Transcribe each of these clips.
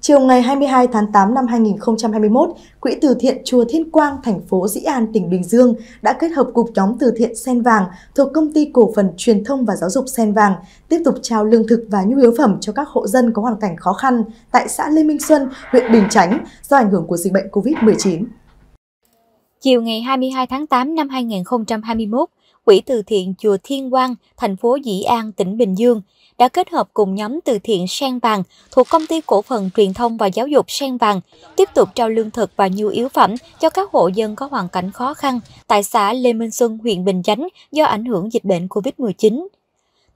Chiều ngày 22 tháng 8 năm 2021, Quỹ từ thiện Chùa Thiên Quang, thành phố Dĩ An, tỉnh Bình Dương đã kết hợp cục nhóm từ thiện Sen Vàng thuộc Công ty Cổ phần Truyền thông và Giáo dục Sen Vàng tiếp tục trao lương thực và nhu yếu phẩm cho các hộ dân có hoàn cảnh khó khăn tại xã Lê Minh Xuân, huyện Bình Chánh do ảnh hưởng của dịch bệnh COVID-19. Chiều ngày 22 tháng 8 năm 2021, Quỹ từ thiện Chùa Thiên Quang, thành phố Dĩ An, tỉnh Bình Dương đã kết hợp cùng nhóm từ thiện Sen Vàng thuộc Công ty Cổ phần Truyền thông và Giáo dục Sen Vàng tiếp tục trao lương thực và nhu yếu phẩm cho các hộ dân có hoàn cảnh khó khăn tại xã Lê Minh Xuân, huyện Bình Chánh do ảnh hưởng dịch bệnh COVID-19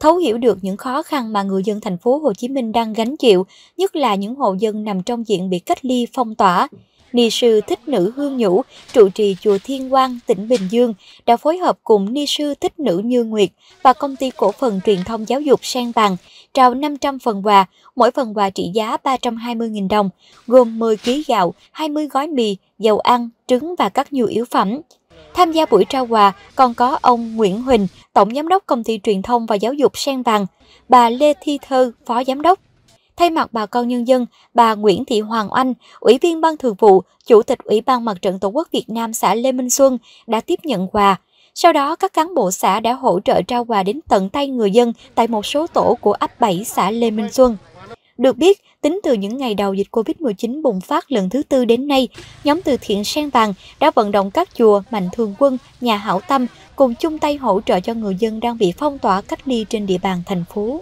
thấu hiểu được những khó khăn mà người dân thành phố Hồ Chí Minh đang gánh chịu, nhất là những hộ dân nằm trong diện bị cách ly phong tỏa ni sư thích nữ Hương Nhũ, trụ trì chùa Thiên Quang, tỉnh Bình Dương, đã phối hợp cùng ni sư thích nữ Như Nguyệt và công ty cổ phần truyền thông giáo dục Sen Vàng trao 500 phần quà, mỗi phần quà trị giá 320.000 đồng, gồm 10 kg gạo, 20 gói mì, dầu ăn, trứng và các nhu yếu phẩm. Tham gia buổi trao quà còn có ông Nguyễn Huỳnh, Tổng Giám đốc Công ty Truyền thông và Giáo dục Sen Vàng, bà Lê Thi Thơ, Phó Giám đốc Thay mặt bà con nhân dân, bà Nguyễn Thị Hoàng Anh Ủy viên Ban Thường vụ, Chủ tịch Ủy ban Mặt trận Tổ quốc Việt Nam xã Lê Minh Xuân đã tiếp nhận quà. Sau đó, các cán bộ xã đã hỗ trợ trao quà đến tận tay người dân tại một số tổ của ấp 7 xã Lê Minh Xuân. Được biết, tính từ những ngày đầu dịch COVID-19 bùng phát lần thứ tư đến nay, nhóm từ thiện Sen Vàng đã vận động các chùa, mạnh thường quân, nhà hảo tâm cùng chung tay hỗ trợ cho người dân đang bị phong tỏa cách ly trên địa bàn thành phố.